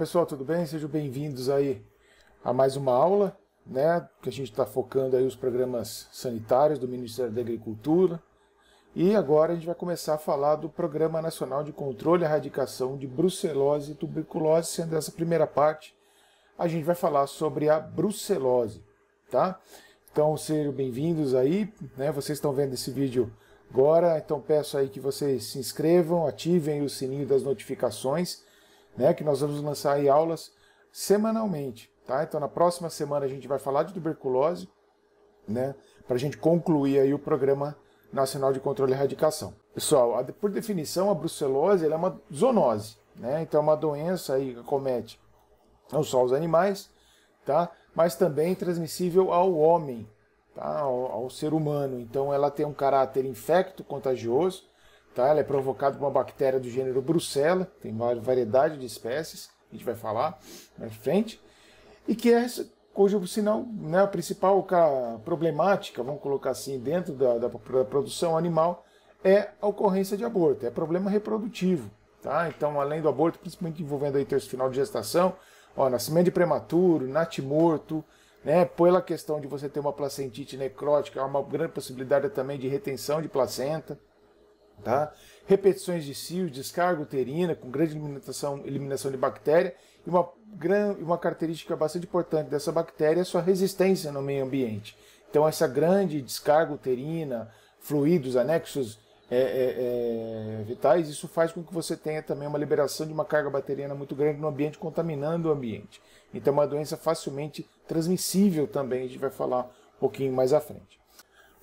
pessoal, tudo bem? Sejam bem-vindos aí a mais uma aula, né? Que a gente está focando aí os programas sanitários do Ministério da Agricultura. E agora a gente vai começar a falar do Programa Nacional de Controle e Erradicação de Brucelose e Tuberculose, sendo essa primeira parte a gente vai falar sobre a brucelose, tá? Então sejam bem-vindos aí, né? Vocês estão vendo esse vídeo agora, então peço aí que vocês se inscrevam, ativem o sininho das notificações né, que nós vamos lançar aí aulas semanalmente. Tá? Então na próxima semana a gente vai falar de tuberculose, né, para a gente concluir aí o programa nacional de controle e erradicação. Pessoal, a, por definição a brucelose é uma zoonose, né? então é uma doença aí que acomete não só os animais, tá? mas também transmissível ao homem, tá? ao, ao ser humano. Então ela tem um caráter infecto contagioso, Tá? Ela é provocada por uma bactéria do gênero Brucella, tem uma variedade de espécies, a gente vai falar mais frente, e que é cujo sinal, né, a principal problemática, vamos colocar assim, dentro da, da, da produção animal é a ocorrência de aborto, é problema reprodutivo. Tá? Então, além do aborto, principalmente envolvendo aí terço final de gestação, ó, nascimento de prematuro, natimorto, né? Pela questão de você ter uma placentite necrótica, há uma grande possibilidade também de retenção de placenta, Tá? Repetições de cio, descarga uterina, com grande eliminação, eliminação de bactéria. E uma, gran, uma característica bastante importante dessa bactéria é sua resistência no meio ambiente. Então, essa grande descarga uterina, fluidos anexos é, é, é, vitais, isso faz com que você tenha também uma liberação de uma carga bacteriana muito grande no ambiente, contaminando o ambiente. Então, é uma doença facilmente transmissível também, a gente vai falar um pouquinho mais à frente.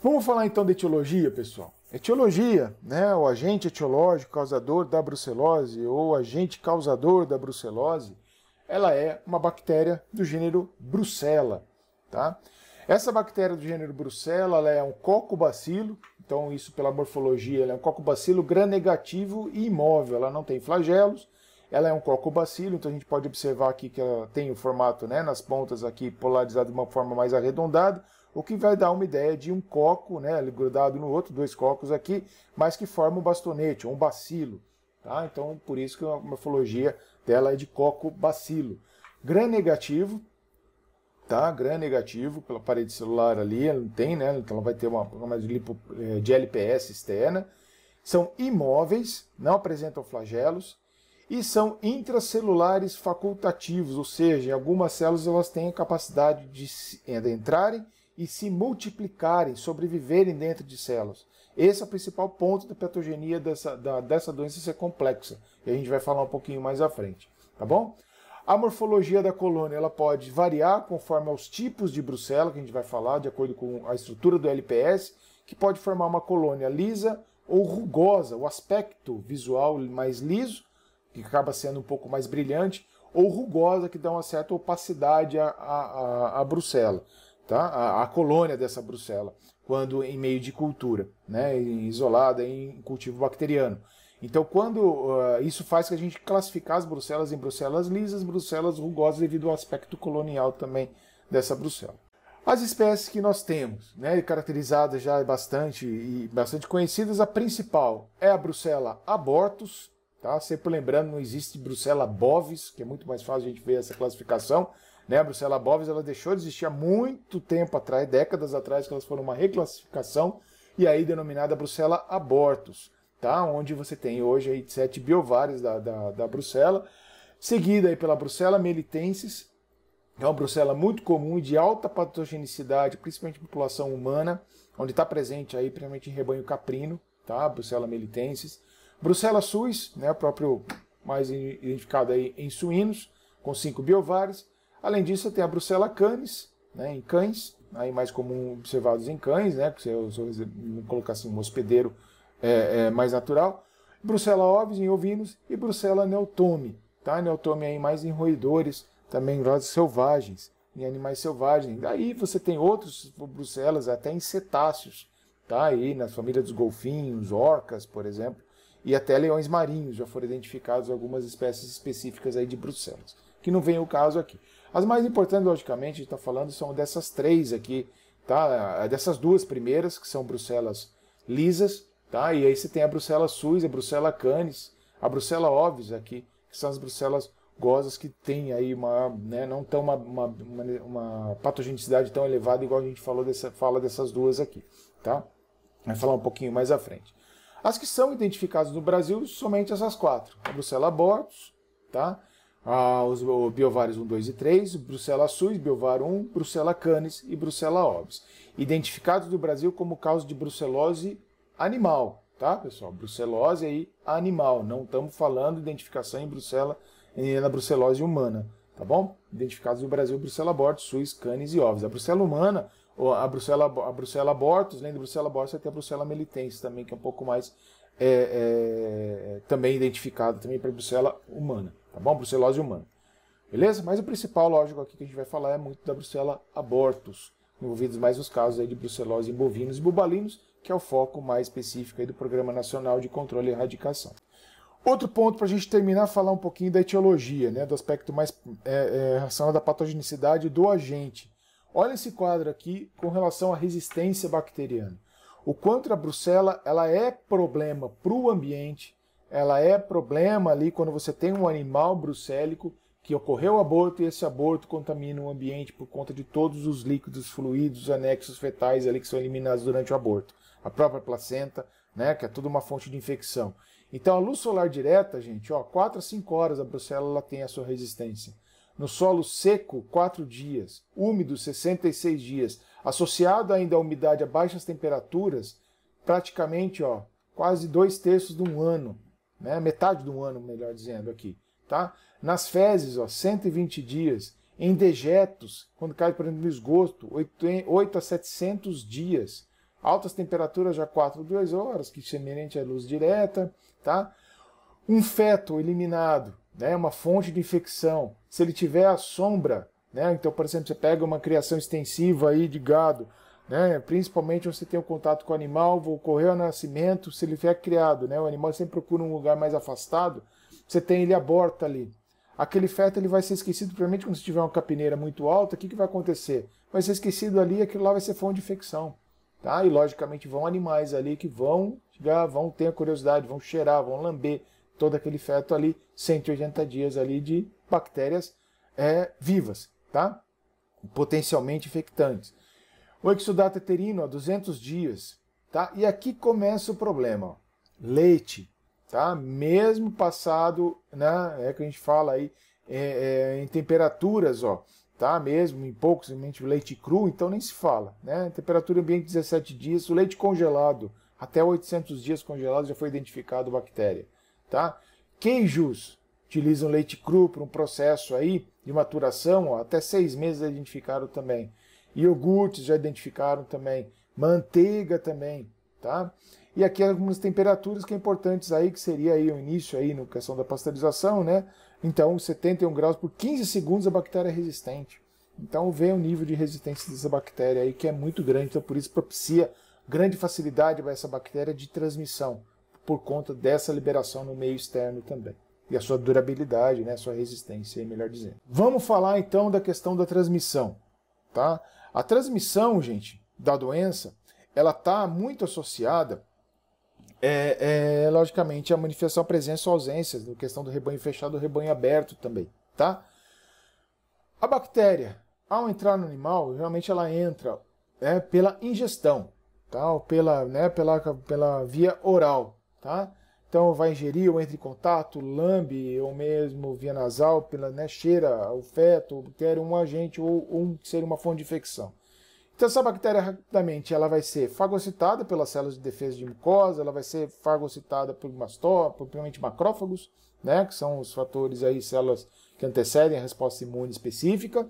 Vamos falar então de etiologia, pessoal. Etiologia, né? o agente etiológico causador da brucelose ou agente causador da brucelose, ela é uma bactéria do gênero Brucella. Tá? Essa bactéria do gênero Brucella ela é um cocobacilo, então isso pela morfologia, ela é um cocobacilo gram-negativo e imóvel, ela não tem flagelos, ela é um cocobacilo, então a gente pode observar aqui que ela tem o formato né, nas pontas aqui polarizado de uma forma mais arredondada, o que vai dar uma ideia de um coco, né, grudado no outro, dois cocos aqui, mas que forma um bastonete, um bacilo. Tá? Então, por isso que a morfologia dela é de coco bacilo. Gram negativo, tá? Gram negativo pela parede celular ali, ela não tem, né? Então ela vai ter uma, uma é, de LPS externa. São imóveis, não apresentam flagelos e são intracelulares facultativos, ou seja, algumas células elas têm a capacidade de é, entrarem e se multiplicarem, sobreviverem dentro de células. Esse é o principal ponto da patogenia dessa, da, dessa doença ser complexa. E a gente vai falar um pouquinho mais à frente, tá bom? A morfologia da colônia ela pode variar conforme aos tipos de brucela, que a gente vai falar, de acordo com a estrutura do LPS, que pode formar uma colônia lisa ou rugosa, o aspecto visual mais liso, que acaba sendo um pouco mais brilhante, ou rugosa, que dá uma certa opacidade à, à, à, à brucela tá? a, a colônia dessa brucela, quando em meio de cultura, né? isolada em cultivo bacteriano. Então, quando uh, isso faz que a gente classificar as brucelas em brucelas lisas, brucelas rugosas, devido ao aspecto colonial também dessa brucela. As espécies que nós temos, né, caracterizadas já bastante e bastante conhecidas, a principal é a brucela abortus, tá? Sempre lembrando, não existe brucela bovis, que é muito mais fácil a gente ver essa classificação. Né? A Bruxelas Boves ela deixou de existir há muito tempo atrás, décadas atrás, que elas foram uma reclassificação, e aí denominada Bruxelas Abortus, tá? onde você tem hoje aí sete biovários da, da, da seguida aí pela Bruxelas Melitensis, é uma bruxela muito comum e de alta patogenicidade, principalmente em população humana, onde está presente aí principalmente em rebanho caprino, tá? Bruxela melitensis. Bruxela suis, né, o próprio mais identificado aí em suínos, com cinco biovares. Além disso, tem a Brucella canis, né, em cães, aí mais comum observados em cães, né, se eu, colocar assim, um hospedeiro é, é, mais natural. Brucella ovis em ovinos e Brucella neotome, tá? Neotome aí mais em roedores, também em rosas selvagens, em animais selvagens. Daí você tem outros brucelas até em cetáceos, tá? Aí nas famílias dos golfinhos, orcas, por exemplo, e até leões marinhos, já foram identificados algumas espécies específicas aí de brucelas, que não vem o caso aqui. As mais importantes, logicamente, a gente está falando são dessas três aqui, tá? É dessas duas primeiras, que são Bruxelas lisas, tá? E aí você tem a Bruxelas sus, a Bruxelas canis, a Bruxelas ovis aqui, que são as Bruxelas gozas que tem aí uma, né, não tão uma, uma, uma, uma, patogenicidade tão elevada igual a gente falou dessa, fala dessas duas aqui, tá? Vai falar um pouquinho mais à frente. As que são identificadas no Brasil, somente essas quatro. A Bruxelas abortus, tá? ah, os biovários 1, 2 e 3, Bruxelas Suis, Biovar 1, Bruxela Canis e Bruxela ovis, Identificados do Brasil como causa de brucelose animal, tá, pessoal? Brucelose aí animal, não estamos falando identificação em Bruxela, na brucelose humana, tá bom? Identificados do Brasil, Bruxela abortus, Suis, Canis e Ovis. A bruxela humana, a bruxela a bruxela abortus, além né, de bruxela abortus você tem a brucela melitense também, que é um pouco mais, é, é, também identificada também para bruxela humana tá bom? Brucelose humana. Beleza? Mas o principal, lógico, aqui que a gente vai falar é muito da brucela abortos envolvidos mais os casos aí de brucelose em bovinos e bubalinos, que é o foco mais específico aí do Programa Nacional de Controle e Erradicação. Outro ponto para a gente terminar, falar um pouquinho da etiologia, né, do aspecto mais é, é, relacionado à patogenicidade do agente. Olha esse quadro aqui com relação à resistência bacteriana. O quanto a brucela ela é problema para o ambiente, ela é problema ali quando você tem um animal brucélico que ocorreu o aborto e esse aborto contamina o ambiente por conta de todos os líquidos, fluidos, anexos fetais ali que são eliminados durante o aborto. A própria placenta, né, que é toda uma fonte de infecção. Então a luz solar direta, gente, ó, 4 a 5 horas a brucela ela tem a sua resistência. No solo seco, 4 dias, úmido, 66 dias, associado ainda à umidade a baixas temperaturas, praticamente, ó, quase dois terços de um ano né? metade do ano, melhor dizendo aqui. Tá? Nas fezes, ó, 120 dias. Em dejetos, quando cai, por exemplo, no esgoto, 8, 8 a 700 dias. Altas temperaturas já 4 a 2 horas, que semelhante à luz direta. Tá? Um feto eliminado, né? uma fonte de infecção. Se ele tiver a sombra, né? então, por exemplo, você pega uma criação extensiva aí de gado, né? principalmente você tem o contato com o animal, ocorreu é o nascimento, se ele vier criado, né? o animal sempre procura um lugar mais afastado, você tem ele aborta ali. Aquele feto ele vai ser esquecido, principalmente quando você tiver uma capineira muito alta, o que, que vai acontecer? Vai ser esquecido ali, aquilo lá vai ser fonte de infecção. Tá? E logicamente vão animais ali que vão vão ter a curiosidade, vão cheirar, vão lamber todo aquele feto ali, 180 dias ali de bactérias é, vivas, tá? Potencialmente infectantes. O exudato eterino a 200 dias, tá? E aqui começa o problema, leite, tá? Mesmo passado, né? É que a gente fala aí é, é, em temperaturas, ó, tá? Mesmo em poucos, o leite cru, então nem se fala, né? Temperatura ambiente 17 dias, o leite congelado até 800 dias congelado já foi identificado bactéria, tá? Queijos utilizam leite cru para um processo aí de maturação, ó, até seis meses é identificaram também. Iogurtes já identificaram também, manteiga também, tá? E aqui algumas temperaturas que são é importantes aí, que seria aí o início aí no questão da pasteurização, né? Então, 71 graus por 15 segundos a bactéria é resistente. Então, vê o nível de resistência dessa bactéria aí, que é muito grande. Então, por isso propicia grande facilidade para essa bactéria de transmissão, por conta dessa liberação no meio externo também. E a sua durabilidade, né? A sua resistência, melhor dizendo. Vamos falar então da questão da transmissão, tá? A transmissão, gente, da doença, ela está muito associada, é, é, logicamente, à manifestação presença ou ausência, na questão do rebanho fechado ou rebanho aberto também, tá? A bactéria, ao entrar no animal, realmente ela entra é pela ingestão, tá? pela, né, pela, pela via oral, tá? Então vai ingerir ou entra em contato, lambe ou mesmo via nasal, pela, né, cheira o feto, quer um agente ou, ou um que seria uma fonte de infecção. Então essa bactéria rapidamente ela vai ser fagocitada pelas células de defesa de mucosa, ela vai ser fagocitada por mastor, propriamente macrófagos, né, que são os fatores aí células que antecedem a resposta imune específica,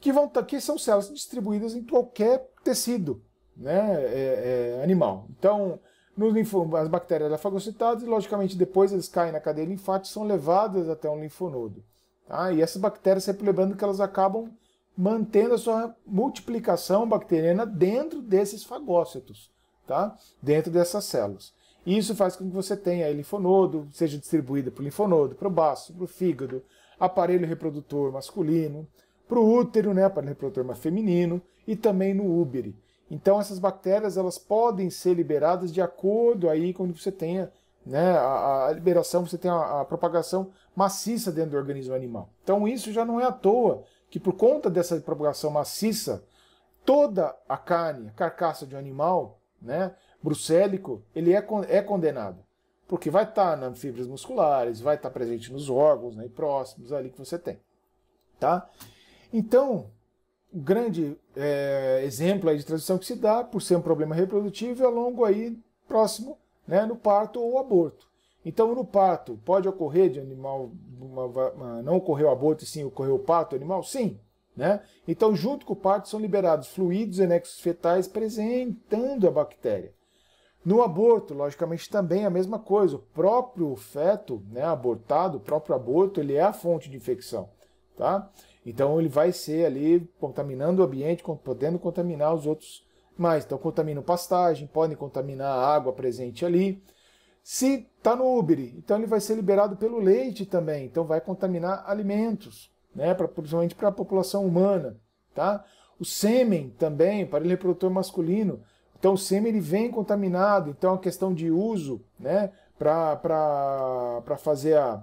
que vão que são células distribuídas em qualquer tecido, né, é, é, animal. Então nos linfomas, as bactérias são fagocitadas e, logicamente, depois eles caem na cadeia linfática e são levadas até um linfonodo. Tá? E essas bactérias, sempre lembrando que elas acabam mantendo a sua multiplicação bacteriana dentro desses fagócitos, tá? dentro dessas células. Isso faz com que você tenha linfonodo, seja distribuída para o linfonodo, para o baço, para o fígado, aparelho reprodutor masculino, para o útero, né, aparelho reprodutor feminino, e também no úbere. Então essas bactérias elas podem ser liberadas de acordo aí quando você tenha né, a, a liberação, você tem a, a, propagação maciça dentro do organismo animal. Então isso já não é à toa que por conta dessa propagação maciça, toda a carne, a carcaça de um animal, né, brucélico, ele é, é condenado. Porque vai estar tá nas fibras musculares, vai estar tá presente nos órgãos né, próximos ali que você tem. Tá? Então, um grande é, exemplo de transmissão que se dá por ser um problema reprodutivo é longo aí próximo, né, no parto ou aborto. Então, no parto, pode ocorrer de animal, uma, uma, não ocorreu aborto, sim, ocorreu parto animal? Sim. Né? Então, junto com o parto, são liberados fluidos e anexos fetais apresentando a bactéria. No aborto, logicamente, também a mesma coisa. O próprio feto né, abortado, o próprio aborto, ele é a fonte de infecção. Tá? Então ele vai ser ali contaminando o ambiente, podendo contaminar os outros mais. Então o pastagem, podem contaminar a água presente ali. Se está no úbere, então ele vai ser liberado pelo leite também, então vai contaminar alimentos, né, pra, principalmente para a população humana. Tá? O sêmen também, para o reprodutor masculino, então o sêmen ele vem contaminado, então é a questão de uso né, para fazer a,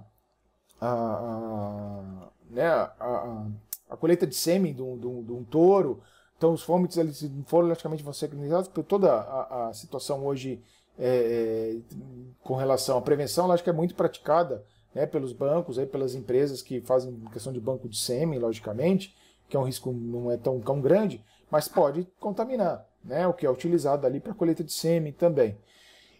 a, a né, a, a, a colheita de sêmen de um, de, um, de um, touro. Então, os fômites eles foram logicamente vão ser criminalizados, porque toda a, a situação hoje é, é, com relação à prevenção, acho que é muito praticada né, pelos bancos, aí, pelas empresas que fazem questão de banco de sêmen, logicamente, que é um risco não é tão, tão grande, mas pode contaminar, né, o que é utilizado ali para colheita de sêmen também.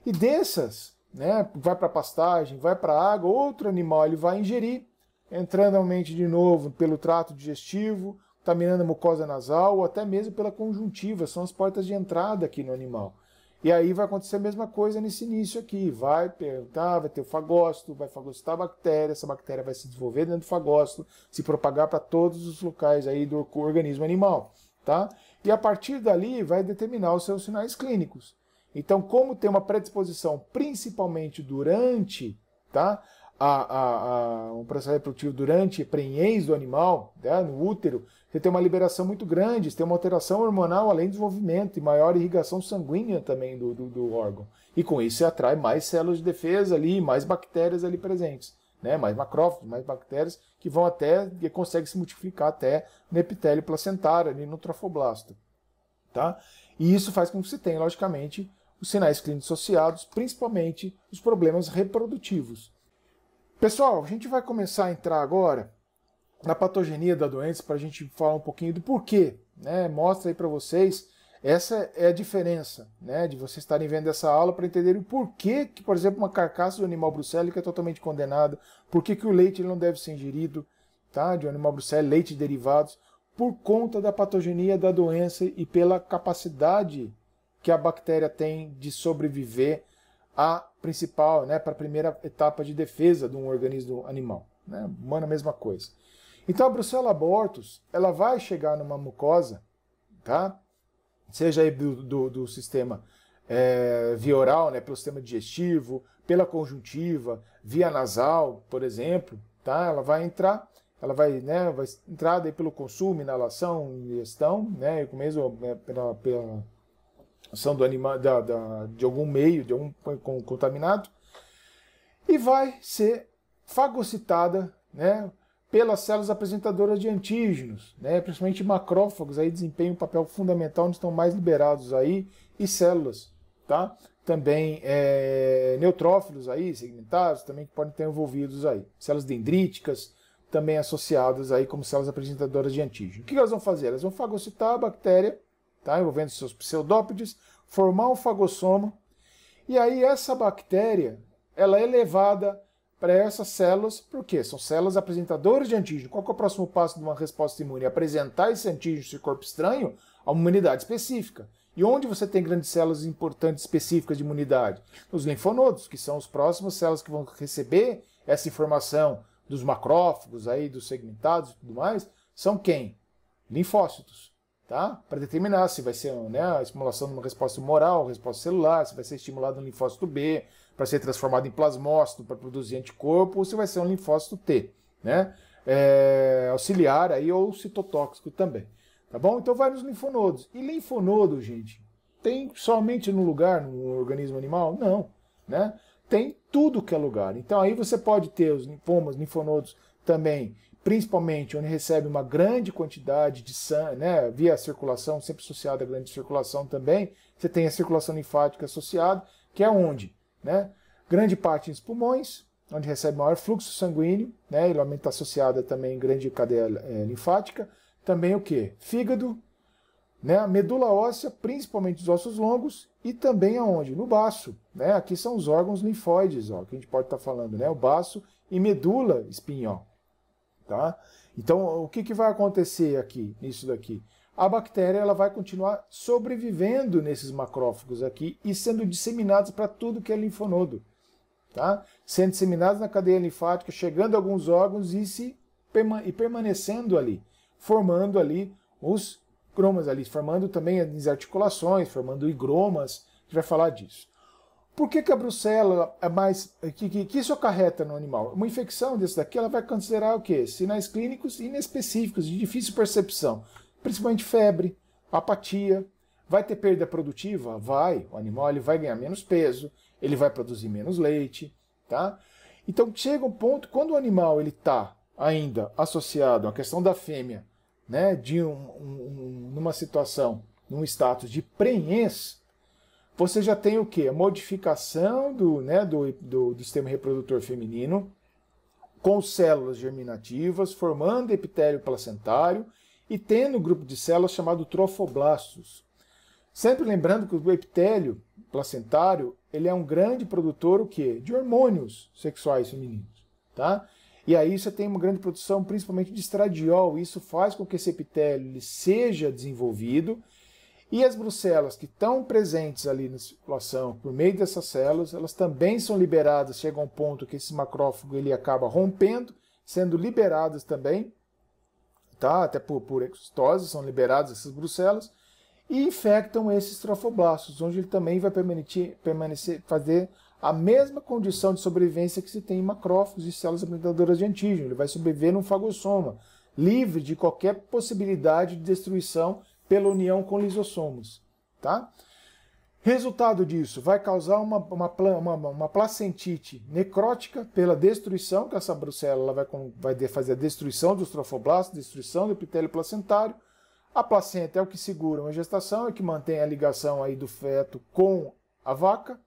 E dessas, né, vai para pastagem, vai para água, outro animal ele vai ingerir, entrando aumente de novo pelo trato digestivo, contaminando a mucosa nasal ou até mesmo pela conjuntiva, são as portas de entrada aqui no animal. E aí vai acontecer a mesma coisa nesse início aqui, vai perguntar, vai ter o fagócito, vai fagocitar a bactéria, essa bactéria vai se desenvolver dentro do fagócito, se propagar para todos os locais aí do organismo animal, tá? E a partir dali vai determinar os seus sinais clínicos. Então, como tem uma predisposição principalmente durante, tá? a, a, a um processo reprodutivo durante prenhez do animal, né, no útero, você tem uma liberação muito grande, você tem uma alteração hormonal além do desenvolvimento e maior irrigação sanguínea também do, do, do órgão. E com isso você atrai mais células de defesa ali, mais bactérias ali presentes. Né, mais macrófagos, mais bactérias, que vão até, que conseguem se multiplicar até no epitélio placentário, ali no trofoblasto. Tá? E isso faz com que você tenha, logicamente, os sinais clínicos associados, principalmente os problemas reprodutivos. Pessoal, a gente vai começar a entrar agora na patogenia da doença para a gente falar um pouquinho do porquê, né? Mostra aí para vocês. Essa é a diferença, né, de vocês estarem vendo essa aula para entenderem o porquê que, por exemplo, uma carcaça de animal brucélico é totalmente condenada, por que, que o leite não deve ser ingerido, tá, de um animal brucélico, leite e derivados, por conta da patogenia da doença e pela capacidade que a bactéria tem de sobreviver a principal, né, para a primeira etapa de defesa de um organismo animal. Né? Humano é a mesma coisa. Então a Bruxela abortus, ela vai chegar numa mucosa, tá? seja aí do, do, do sistema é, via oral, né, pelo sistema digestivo, pela conjuntiva, via nasal, por exemplo, tá? ela vai entrar, ela vai, né, vai entrar daí pelo consumo, inalação, ingestão, né, e mesmo é, pela, pela são do animal, da, da, de algum meio, de algum contaminado, e vai ser fagocitada né, pelas células apresentadoras de antígenos, né, principalmente macrófagos, aí desempenham um papel fundamental, onde estão mais liberados aí, e células, tá? Também é, neutrófilos aí, segmentados, também que podem estar envolvidos aí. Células dendríticas, também associadas aí como células apresentadoras de antígeno. O que elas vão fazer? Elas vão fagocitar a bactéria tá? envolvendo seus pseudópodes, formar um fagossomo E aí essa bactéria ela é levada para essas células, porque são células apresentadoras de antígeno. Qual é o próximo passo de uma resposta imune? Apresentar esse antígeno, esse corpo estranho, a uma imunidade específica. E onde você tem grandes células importantes específicas de imunidade? Nos linfonodos, que são os próximos células que vão receber essa informação dos macrófagos, aí, dos segmentados e tudo mais, são quem? Linfócitos tá? Para determinar se vai ser né, a estimulação de uma resposta humoral, resposta celular, se vai ser estimulado um linfócito B para ser transformado em plasmócito para produzir anticorpo, ou se vai ser um linfócito T, né? É, auxiliar aí ou citotóxico também, tá bom? Então vai nos linfonodos. E linfonodo, gente, tem somente no lugar, no organismo animal? Não, né? Tem tudo que é lugar. Então aí você pode ter os linfomas, linfonodos também principalmente onde recebe uma grande quantidade de sangue, né, via circulação, sempre associada à grande circulação também, você tem a circulação linfática associada, que é onde? Né, grande parte nos pulmões, onde recebe maior fluxo sanguíneo, né, e aumenta tá associada também em grande cadeia é, linfática, também o que? Fígado, né, medula óssea, principalmente os ossos longos, e também aonde? No baço. Né? Aqui são os órgãos linfóides, ó, que a gente pode estar tá falando, né? O baço e medula espinhal. Tá? Então, o que, que vai acontecer aqui, nisso daqui? A bactéria ela vai continuar sobrevivendo nesses macrófagos aqui e sendo disseminados para tudo que é linfonodo. Tá? Sendo disseminados na cadeia linfática, chegando a alguns órgãos e, se, e permanecendo ali, formando ali os cromas ali, formando também as articulações, formando higromas, a gente vai falar disso. Por que, que a brucela é mais. Que, que, que, isso acarreta no animal? Uma infecção desse daqui ela vai considerar o quê? Sinais clínicos inespecíficos, de difícil percepção. Principalmente febre, apatia. Vai ter perda produtiva? Vai. O animal ele vai ganhar menos peso, ele vai produzir menos leite. Tá? Então chega um ponto, quando o animal ele está ainda associado à questão da fêmea, né, de um, um, um numa situação, num status de prenhez, você já tem o que? A modificação do, né, do, do, do sistema reprodutor feminino com células germinativas, formando epitélio placentário e tendo um grupo de células chamado trofoblastos. Sempre lembrando que o epitélio placentário ele é um grande produtor o quê? de hormônios sexuais femininos. Tá? E aí você tem uma grande produção principalmente de estradiol. Isso faz com que esse epitélio seja desenvolvido e as brucelas que estão presentes ali na circulação, por meio dessas células, elas também são liberadas, chega a um ponto que esse macrófago ele acaba rompendo, sendo liberadas também, tá? até por, por exostose são liberadas essas brucelas, e infectam esses trofoblastos, onde ele também vai permanecer, fazer a mesma condição de sobrevivência que se tem em macrófagos e células apresentadoras de antígeno. Ele vai sobreviver num fagossoma, livre de qualquer possibilidade de destruição pela união com lisossomos. Tá? Resultado disso vai causar uma, uma, uma, uma placentite necrótica pela destruição, que essa brucela vai, vai fazer a destruição dos trofoblastos, destruição do epitélio placentário. A placenta é o que segura uma gestação, é que mantém a ligação aí do feto com a vaca.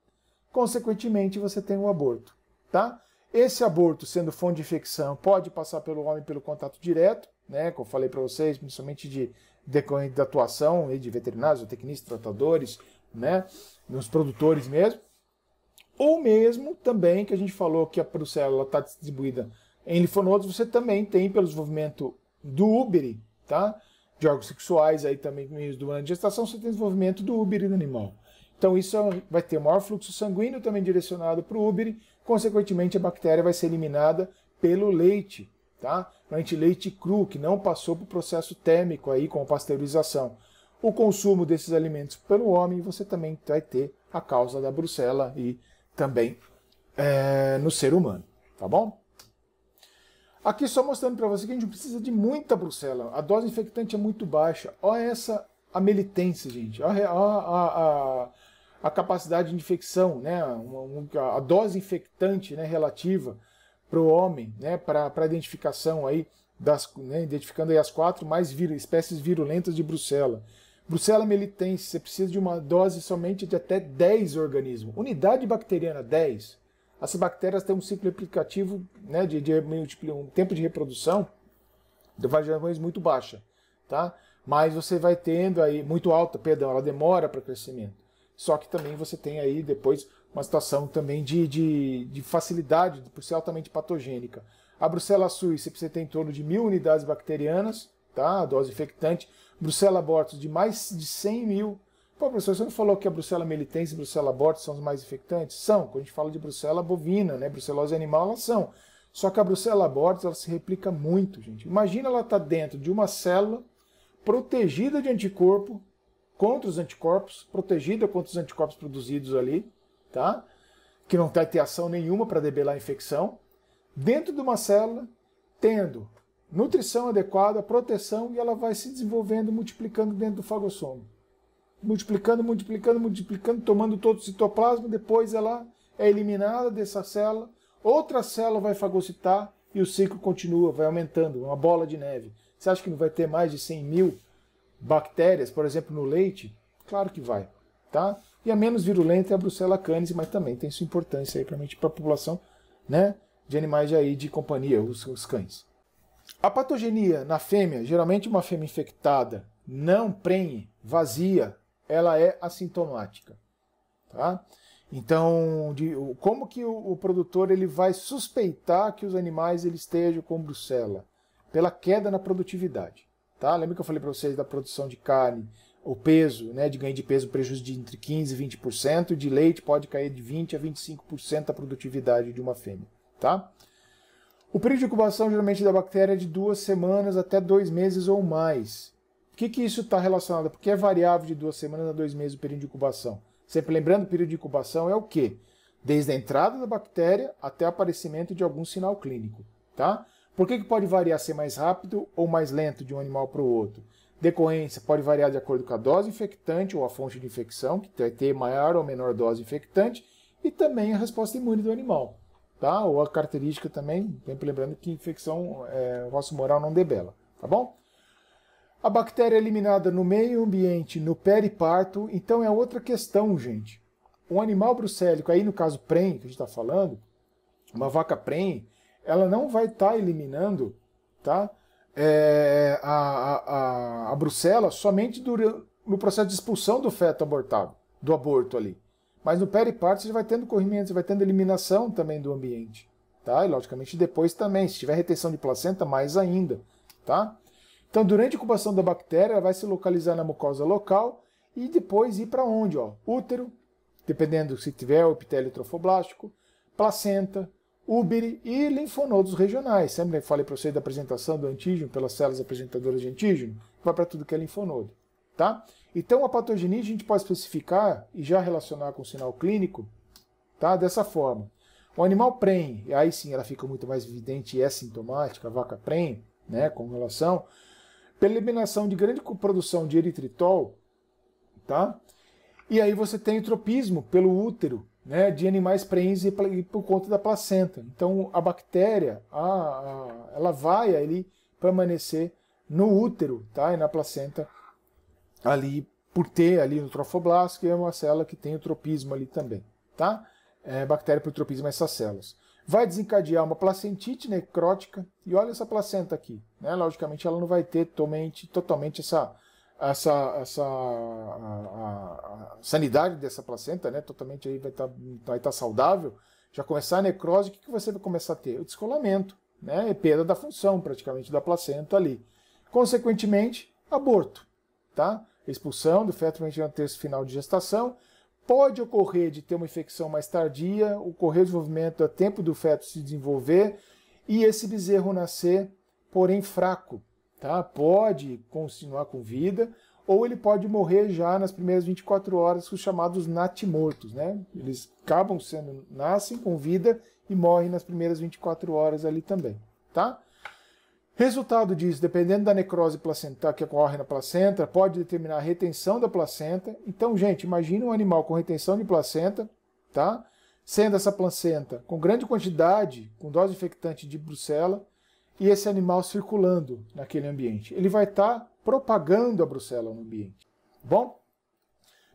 Consequentemente, você tem o um aborto. Tá? Esse aborto, sendo fonte de infecção, pode passar pelo homem pelo contato direto, né, como eu falei para vocês, principalmente de decorrente da atuação de veterinários, tecnistas, tratadores, né, nos produtores mesmo, ou mesmo também que a gente falou que a Procélula está distribuída em linfonodos, você também tem pelo desenvolvimento do úbere, tá? De órgãos sexuais aí também ano de gestação, você tem desenvolvimento do úbere do animal. Então isso é vai ter maior fluxo sanguíneo também direcionado para o úbere, consequentemente a bactéria vai ser eliminada pelo leite tá? leite cru, que não passou o processo térmico aí com pasteurização. O consumo desses alimentos pelo homem, você também vai ter a causa da bruxela e também é, no ser humano, tá bom? Aqui só mostrando para você que a gente precisa de muita bruxela A dose infectante é muito baixa. Olha essa a gente. Olha a, a, a, a, capacidade de infecção, né? a, a dose infectante né, relativa para o homem, né, para a identificação aí, das, né, identificando aí as quatro mais vir, espécies virulentas de bruxela. Bruxela melitense, você precisa de uma dose somente de até 10 organismos. Unidade bacteriana, 10. Essas bactérias têm um ciclo replicativo, né, de, de um tempo de reprodução de variações muito baixa, tá? Mas você vai tendo aí, muito alta, perdão, ela demora para crescimento. Só que também você tem aí depois uma situação também de, de, de facilidade, por ser altamente patogênica. A bruxela suíça você tem em torno de mil unidades bacterianas, tá? a dose infectante. bruxela abortus de mais de 100 mil. Pô, professor, você não falou que a bruxela melitense e bruxela abortus são os mais infectantes? São. Quando a gente fala de bruxela bovina, né? brucelose animal, elas são. Só que a bruxela abortus ela se replica muito, gente. Imagina ela estar tá dentro de uma célula protegida de anticorpo contra os anticorpos, protegida contra os anticorpos produzidos ali, tá? que não vai ter ação nenhuma para debelar a infecção, dentro de uma célula, tendo nutrição adequada, proteção, e ela vai se desenvolvendo, multiplicando dentro do fagossomo. Multiplicando, multiplicando, multiplicando, tomando todo o citoplasma, depois ela é eliminada dessa célula, outra célula vai fagocitar e o ciclo continua, vai aumentando, é uma bola de neve. Você acha que não vai ter mais de 100 mil bactérias, por exemplo, no leite? Claro que vai, tá? E a menos virulenta é a Brucella canis, mas também tem sua importância aí para tipo, a população né, de animais aí de companhia, os, os cães. A patogenia na fêmea, geralmente uma fêmea infectada, não prenhe, vazia, ela é assintomática. Tá? Então, de, como que o, o, produtor ele vai suspeitar que os animais ele estejam com brucela? Pela queda na produtividade. Tá? Lembra que eu falei para vocês da produção de carne o peso, né, de ganho de peso, prejuízo de entre 15% e 20%, de leite pode cair de 20% a 25% a produtividade de uma fêmea, tá? O período de incubação geralmente da bactéria é de duas semanas até dois meses ou mais. O que, que isso está relacionado? Porque é variável de duas semanas a dois meses o período de incubação. Sempre lembrando, o período de incubação é o quê? Desde a entrada da bactéria até o aparecimento de algum sinal clínico, tá? Por que, que pode variar ser mais rápido ou mais lento de um animal para o outro? Decorrência pode variar de acordo com a dose infectante ou a fonte de infecção, que vai ter maior ou menor dose infectante, e também a resposta imune do animal, tá? Ou a característica também, sempre lembrando que infecção é, moral não debela, tá bom? A bactéria é eliminada no meio ambiente, no periparto, então é outra questão, gente. Um animal brucélico, aí no caso prem, que a gente está falando, uma vaca prem, ela não vai estar tá eliminando, tá? é, a, a, a, Bruxelas somente durante, no processo de expulsão do feto abortado, do aborto ali. Mas no periparto você vai tendo corrimento, você vai tendo eliminação também do ambiente. Tá? E logicamente depois também, se tiver retenção de placenta, mais ainda. Tá? Então, durante a incubação da bactéria, ela vai se localizar na mucosa local e depois ir para onde? Ó? Útero, dependendo se tiver o epitélio trofoblástico, placenta, Uber e linfonodos regionais. Sempre que falei para vocês da apresentação do antígeno pelas células apresentadoras de antígeno? Vai para tudo que é linfonodo, tá? Então, a patogenia a gente pode especificar e já relacionar com o sinal clínico, tá? Dessa forma. O animal prenhe, aí sim ela fica muito mais evidente e é sintomática, a vaca prenhe, né, com relação, pela eliminação de grande produção de eritritol, tá? E aí você tem o tropismo pelo útero, né, de animais prenhes e, por conta da placenta. Então a bactéria, a, a, ela vai ali permanecer no útero, tá, e na placenta ali por ter ali no trofoblasto, que é uma célula que tem o tropismo ali também, tá? É, bactéria por tropismo essas células. Vai desencadear uma placentite necrótica, e olha essa placenta aqui, né? Logicamente ela não vai ter totalmente, totalmente essa essa, essa a, a, a sanidade dessa placenta, né, totalmente aí vai estar tá, vai tá saudável, já começar a necrose, o que, que você vai começar a ter? O descolamento, né, é perda da função praticamente da placenta ali. Consequentemente, aborto, tá? Expulsão do feto no o terço final de gestação. Pode ocorrer de ter uma infecção mais tardia, ocorrer o desenvolvimento a tempo do feto se desenvolver e esse bezerro nascer, porém fraco, tá? Pode continuar com vida, ou ele pode morrer já nas primeiras 24 horas, os chamados natimortos, né? Eles acabam sendo, nascem com vida e morrem nas primeiras 24 horas ali também, tá? Resultado disso, dependendo da necrose placentar que ocorre na placenta, pode determinar a retenção da placenta. Então, gente, imagine um animal com retenção de placenta, tá? Sendo essa placenta com grande quantidade, com dose infectante de brucela, e esse animal circulando naquele ambiente. Ele vai estar tá propagando a brucela no ambiente. Bom?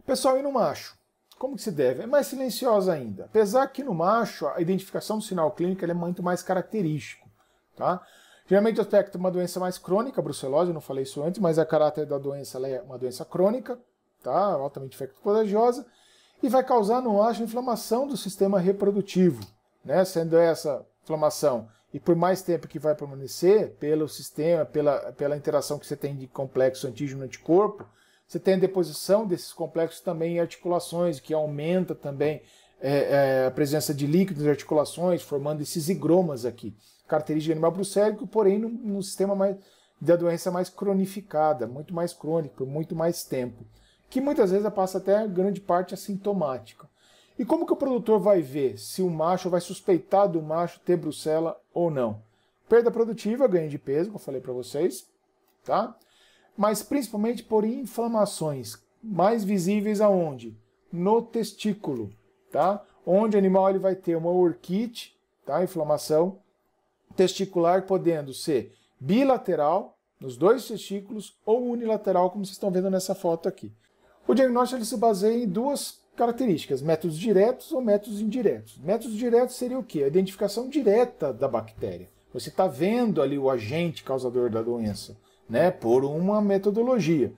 Pessoal, e no macho? Como que se deve? É mais silenciosa ainda. Apesar que no macho a identificação do sinal clínico é muito mais característico. Tá? Geralmente o aspecto é uma doença mais crônica, a brucelose, eu não falei isso antes, mas a caráter da doença é uma doença crônica, tá? altamente infecto-contagiosa, e vai causar no macho inflamação do sistema reprodutivo, né? sendo essa inflamação e por mais tempo que vai permanecer, pelo sistema, pela, pela interação que você tem de complexo antígeno-anticorpo, você tem a deposição desses complexos também em articulações, que aumenta também é, é, a presença de líquidos nas articulações, formando esses higromas aqui. Característica animal brucérico, porém no sistema mais, da doença mais cronificada, muito mais crônico, por muito mais tempo. Que muitas vezes passa até grande parte assintomática. E como que o produtor vai ver se o macho vai suspeitar do macho ter brucela ou não? Perda produtiva, ganho de peso, como eu falei para vocês, tá? Mas principalmente por inflamações, mais visíveis aonde? No testículo, tá? Onde o animal ele vai ter uma orquite, tá? Inflamação testicular podendo ser bilateral nos dois testículos ou unilateral, como vocês estão vendo nessa foto aqui. O diagnóstico ele se baseia em duas características, métodos diretos ou métodos indiretos. Métodos diretos seria o quê? A identificação direta da bactéria. Você está vendo ali o agente causador da doença, né, por uma metodologia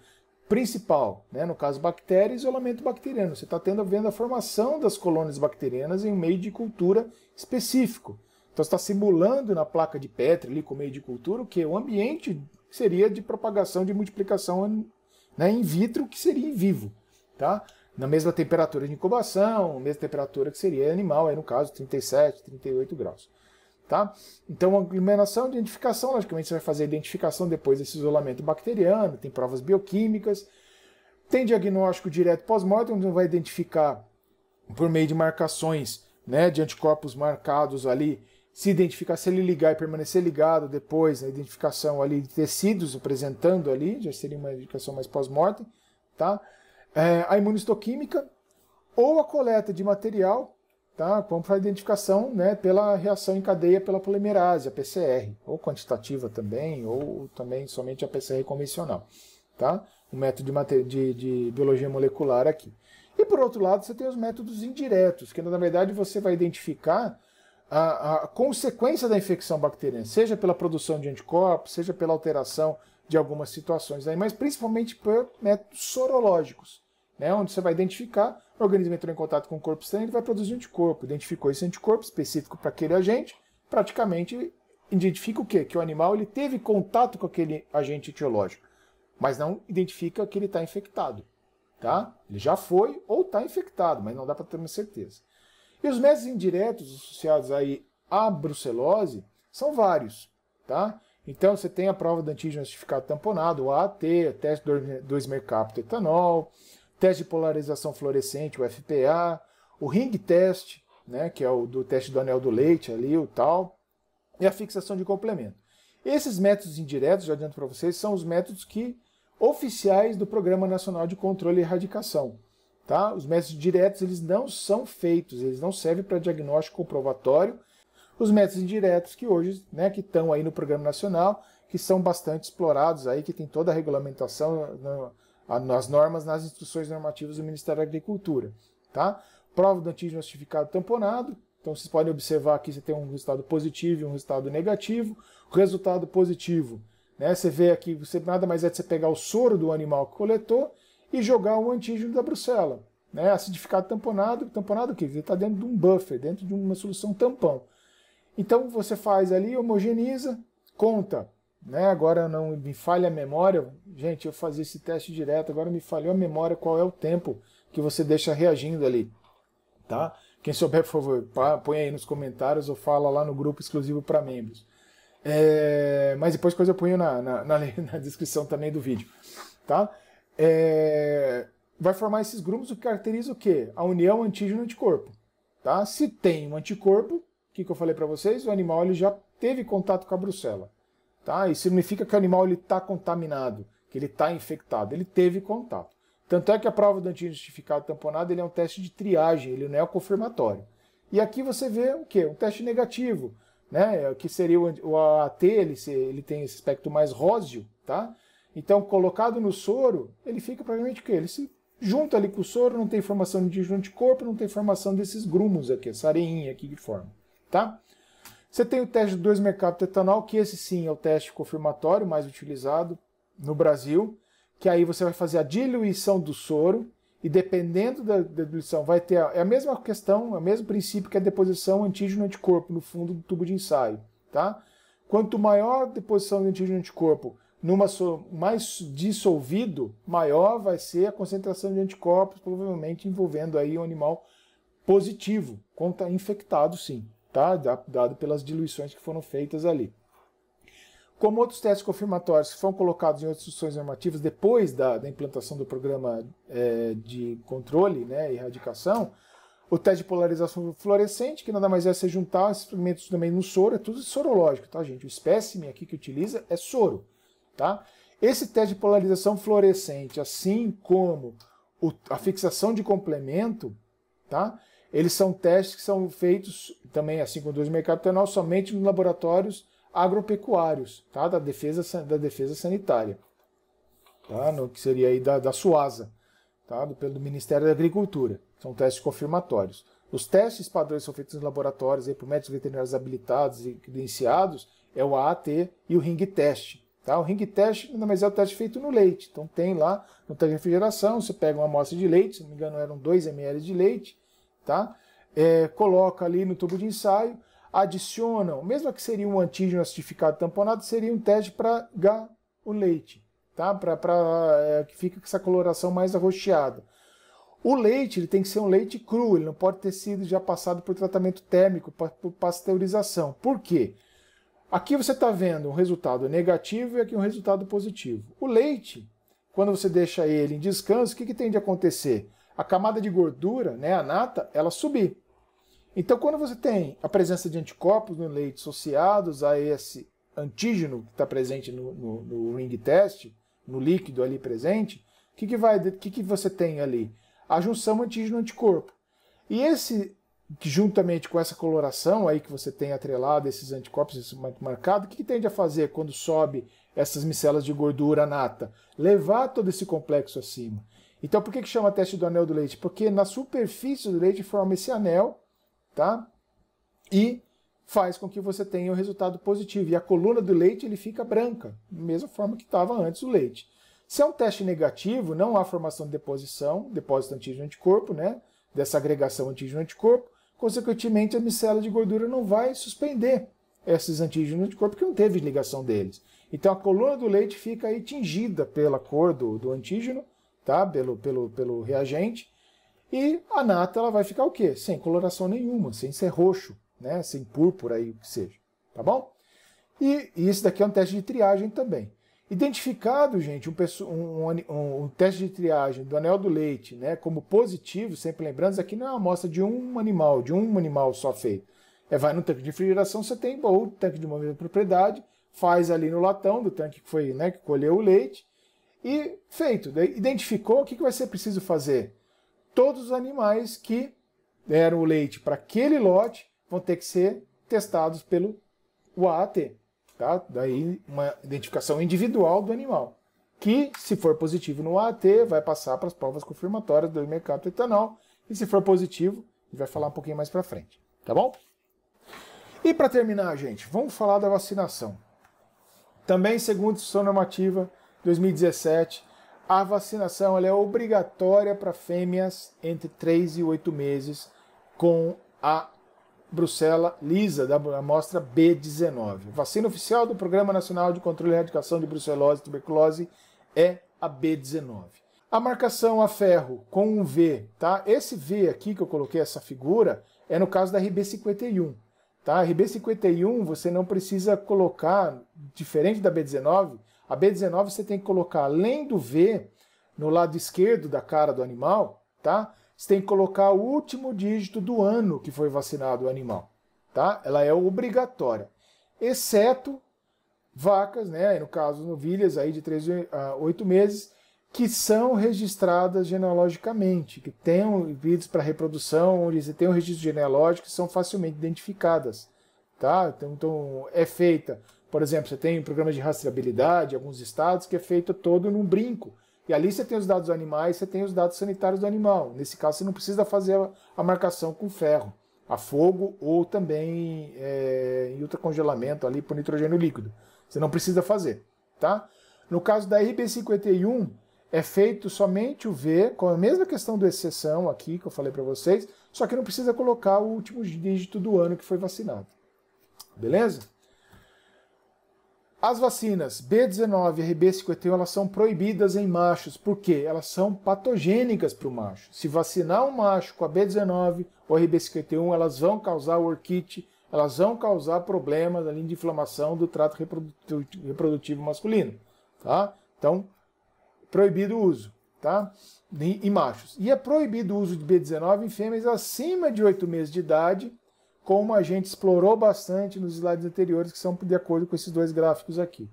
principal, né, no caso bactéria, isolamento bacteriano. Você está tendo vendo a formação das colônias bacterianas em um meio de cultura específico. Então está simulando na placa de Petri ali com meio de cultura o que o ambiente seria de propagação de multiplicação né, in vitro que seria em vivo, tá? na mesma temperatura de incubação, mesma temperatura que seria animal, aí no caso 37, 38 graus. Tá? Então, aglomeração, identificação, logicamente você vai fazer a identificação depois desse isolamento bacteriano, tem provas bioquímicas, tem diagnóstico direto pós morte onde vai identificar por meio de marcações né, de anticorpos marcados ali, se identificar, se ele ligar e permanecer ligado depois, a identificação ali de tecidos apresentando ali, já seria uma identificação mais pós morte tá? é, a imunistoquímica ou a coleta de material tá? Vamos para a identificação né, pela reação em cadeia pela polimerase, a PCR, ou quantitativa também, ou também somente a PCR convencional. Tá? O método de, de, de, biologia molecular aqui. E por outro lado, você tem os métodos indiretos, que na verdade você vai identificar a, a consequência da infecção bacteriana, seja pela produção de anticorpos, seja pela alteração de algumas situações aí, mas principalmente por métodos sorológicos, né, onde você vai identificar, o organismo entrou em contato com o corpo estranho, ele vai produzir um anticorpo, identificou esse anticorpo específico para aquele agente, praticamente identifica o quê? Que o animal ele teve contato com aquele agente etiológico, mas não identifica que ele está infectado, tá? Ele já foi ou está infectado, mas não dá para ter uma certeza. E os métodos indiretos associados aí à brucelose são vários, tá? Então você tem a prova do antígeno justificado tamponado, o AAT, o teste do 2 etanol, teste de polarização fluorescente, o FPA, o ring test, né, que é o do teste do anel do leite ali, o tal, e a fixação de complemento. Esses métodos indiretos, já adianto para vocês, são os métodos que oficiais do Programa Nacional de Controle e Erradicação. Tá? Os métodos diretos eles não são feitos, eles não servem para diagnóstico comprovatório os métodos indiretos que hoje, né, que estão aí no programa nacional, que são bastante explorados aí, que tem toda a regulamentação, né, as normas nas instruções normativas do Ministério da Agricultura, tá? Prova do antígeno justificado tamponado, então vocês podem observar que você tem um resultado positivo e um resultado negativo. O resultado positivo, né, você vê aqui, você nada mais é de você pegar o soro do animal que coletou e jogar o antígeno da Bruxela né? Acidificado tamponado, tamponado o quê? Ele está dentro de um buffer, dentro de uma solução tampão. Então você faz ali, homogeneiza, conta. Né? Agora não me falha a memória. Gente, eu fazia esse teste direto, agora me falhou a memória qual é o tempo que você deixa reagindo ali. Tá? Quem souber, por favor, põe aí nos comentários ou fala lá no grupo exclusivo para membros. É, mas depois coisa eu ponho na, na, na, na, descrição também do vídeo. Tá? É, vai formar esses grupos, o que caracteriza o quê? A união antígeno-anticorpo. Tá? Se tem um anticorpo, que, que eu falei para vocês? O animal ele já teve contato com a brucela. Tá? Isso significa que o animal está contaminado, que ele está infectado, ele teve contato. Tanto é que a prova do antígeno justificado tamponado ele é um teste de triagem, ele não é o confirmatório. E aqui você vê o quê? Um teste negativo, né? É que seria o AAT, ele, ele tem esse aspecto mais róseo, tá? Então, colocado no soro, ele fica provavelmente o quê? Ele se junta ali com o soro, não tem formação de anticorpo, corpo, não tem formação desses grumos aqui, essa areinha aqui que forma tá? Você tem o teste de 2-mercaptetanol, que esse sim é o teste confirmatório mais utilizado no Brasil, que aí você vai fazer a diluição do soro, e dependendo da, da diluição, vai ter a, é a mesma questão, é o mesmo princípio que a deposição antígeno-anticorpo no fundo do tubo de ensaio, tá? Quanto maior a deposição de antígeno-anticorpo, numa mais dissolvido, maior vai ser a concentração de anticorpos, provavelmente envolvendo aí um animal positivo, conta infectado sim tá? dado pelas diluições que foram feitas ali. Como outros testes confirmatórios que foram colocados em outras instruções normativas depois da, da implantação do programa é, de controle né, e erradicação, o teste de polarização fluorescente, que nada mais é você juntar esses fragmentos também no soro, é tudo sorológico, tá, gente? O espécime aqui que utiliza é soro, tá? Esse teste de polarização fluorescente, assim como o, a fixação de complemento, tá? Eles são testes que são feitos, também assim como o mercado penal, somente nos laboratórios agropecuários, tá? da, defesa, da defesa sanitária, tá? no que seria aí da, da SUASA, tá? do, pelo Ministério da Agricultura. São testes confirmatórios. Os testes padrões são feitos nos laboratórios aí, por médicos veterinários habilitados e credenciados, é o AAT e o ring test. Tá? O ring test, mas é o teste feito no leite. Então tem lá no teste de refrigeração, você pega uma amostra de leite, se não me engano eram 2 ml de leite, tá? É, coloca ali no tubo de ensaio, adicionam, mesmo que seria um antígeno acidificado tamponado, seria um teste para o leite, tá? Para é, que fica com essa coloração mais arroxeada. O leite ele tem que ser um leite cru, ele não pode ter sido já passado por tratamento térmico, por pasteurização. Por quê? Aqui você está vendo um resultado negativo e aqui um resultado positivo. O leite, quando você deixa ele em descanso, o que, que tem de acontecer? a camada de gordura, né, a nata, ela subir. Então, quando você tem a presença de anticorpos no leite associados a esse antígeno que está presente no, no, no, ring test, no líquido ali presente, o que, que, vai, que, que você tem ali? A junção antígeno-anticorpo. E esse, juntamente com essa coloração aí que você tem atrelado, esses anticorpos esse marcado, o que, que tende a fazer quando sobe essas micelas de gordura nata? Levar todo esse complexo acima. Então por que, que chama teste do anel do leite? Porque na superfície do leite forma esse anel, tá? E faz com que você tenha o um resultado positivo. E a coluna do leite ele fica branca, da mesma forma que estava antes o leite. Se é um teste negativo, não há formação de deposição, depósito antígeno-anticorpo, né? Dessa agregação antígeno-anticorpo, consequentemente a micela de gordura não vai suspender esses antígenos anticorpo porque não teve ligação deles. Então a coluna do leite fica aí tingida pela cor do, do antígeno, tá? pelo, pelo, pelo reagente. E a nata ela vai ficar o quê? Sem coloração nenhuma, sem ser roxo, né? sem púrpura, aí, o que seja. Tá bom? E, isso daqui é um teste de triagem também. Identificado, gente, um, um, um, teste de triagem do anel do leite né, como positivo, sempre lembrando, isso aqui não é uma amostra de um animal, de um animal só feito. É, vai no tanque de refrigeração, você tem ou tanque de uma mesma propriedade, faz ali no latão do tanque que foi, né, que colheu o leite, e feito, identificou o que, que vai ser preciso fazer. Todos os animais que deram o leite para aquele lote vão ter que ser testados pelo UAT. Tá? Daí uma identificação individual do animal. Que, se for positivo no UAT, vai passar para as provas confirmatórias do mercado etanol. E se for positivo, a gente vai falar um pouquinho mais para frente. Tá bom? E para terminar, gente, vamos falar da vacinação. Também, segundo a normativa, 2017, a vacinação é obrigatória para fêmeas entre 3 e 8 meses com a Bruxela lisa, da amostra B19. vacina oficial do Programa Nacional de Controle e Erradicação de Brucelose e Tuberculose é a B19. A marcação a ferro com um V, tá? Esse V aqui que eu coloquei essa figura é no caso da RB51, tá? A RB51 você não precisa colocar, diferente da B19, a B19 você tem que colocar, além do V, no lado esquerdo da cara do animal, tá? Você tem que colocar o último dígito do ano que foi vacinado o animal, tá? Ela é obrigatória, exceto vacas, né? No caso, novilhas aí de 3 a 8 meses, que são registradas genealogicamente, que tenham vídeos para reprodução, onde você tem um registro genealógico, que são facilmente identificadas, tá? Então, então é feita por exemplo, você tem um programa de rastreabilidade, alguns estados, que é feito todo num brinco. E ali você tem os dados animais, você tem os dados sanitários do animal. Nesse caso, você não precisa fazer a marcação com ferro, a fogo ou também é, em ultracongelamento ali por nitrogênio líquido. Você não precisa fazer, tá? No caso da RB51, é feito somente o V, com a mesma questão do exceção aqui que eu falei para vocês, só que não precisa colocar o último dígito do ano que foi vacinado. Beleza? As vacinas B19 e RB51 elas são proibidas em machos, porque elas são patogênicas para o macho. Se vacinar um macho com a B19 ou RB51, elas vão causar orquite, elas vão causar problemas além de inflamação do trato reprodutivo masculino, tá? Então, proibido o uso, tá? Em machos. E é proibido o uso de B19 em fêmeas acima de 8 meses de idade, como a gente explorou bastante nos slides anteriores, que são de acordo com esses dois gráficos aqui.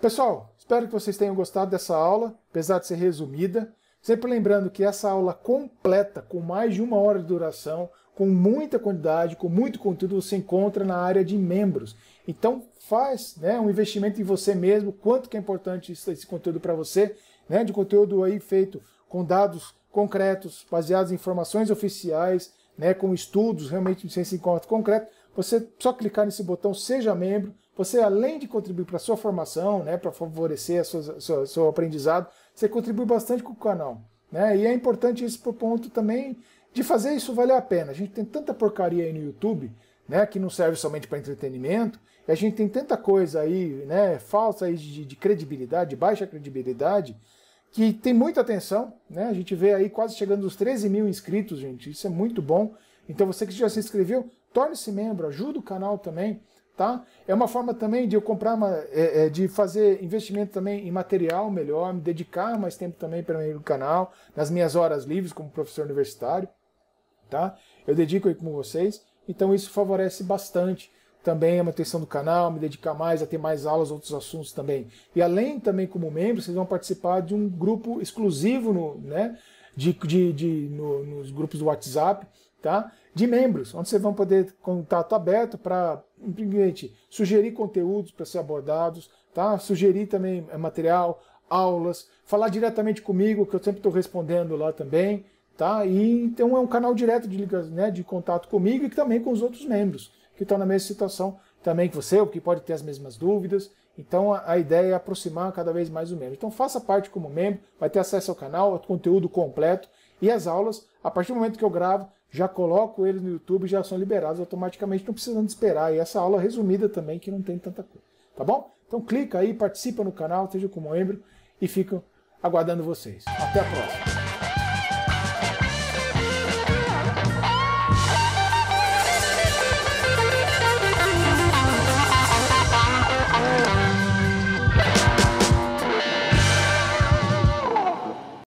Pessoal, espero que vocês tenham gostado dessa aula, apesar de ser resumida. Sempre lembrando que essa aula completa, com mais de uma hora de duração, com muita quantidade, com muito conteúdo, você encontra na área de membros. Então faz né, um investimento em você mesmo, quanto que é importante esse conteúdo para você, né, de conteúdo aí feito com dados concretos, baseados em informações oficiais, né, com estudos realmente de ciência em contato concreto, você só clicar nesse botão Seja Membro, você além de contribuir para a sua formação, né, para favorecer sua, sua, seu aprendizado, você contribui bastante com o canal. Né? E é importante esse ponto também de fazer isso valer a pena. A gente tem tanta porcaria aí no YouTube, né, que não serve somente para entretenimento, e a gente tem tanta coisa aí, né, falsa aí de, de credibilidade, de baixa credibilidade, que tem muita atenção, né? A gente vê aí quase chegando aos 13 mil inscritos, gente. Isso é muito bom. Então você que já se inscreveu, torne-se membro, ajuda o canal também, tá? É uma forma também de eu comprar, uma, é, é, de fazer investimento também em material melhor, me dedicar mais tempo também para o canal, nas minhas horas livres como professor universitário, tá? Eu dedico aí com vocês, então isso favorece bastante também a manutenção do canal, me dedicar mais a ter mais aulas, outros assuntos também. E além também como membro, vocês vão participar de um grupo exclusivo no, né, de, de, de no, nos grupos do WhatsApp, tá? De membros, onde vocês vão poder contato aberto para simplesmente sugerir conteúdos para ser abordados, tá? Sugerir também é, material, aulas, falar diretamente comigo, que eu sempre estou respondendo lá também, tá? E então é um canal direto de, né, de contato comigo e também com os outros membros que estão na mesma situação também que você, ou que pode ter as mesmas dúvidas. Então a, a ideia é aproximar cada vez mais o membro. Então faça parte como membro, vai ter acesso ao canal, ao conteúdo completo e as aulas. A partir do momento que eu gravo, já coloco eles no YouTube, já são liberados automaticamente, não precisando esperar. E essa aula resumida também, que não tem tanta coisa. Tá bom? Então clica aí, participa no canal, seja como membro e fico aguardando vocês. Até a próxima!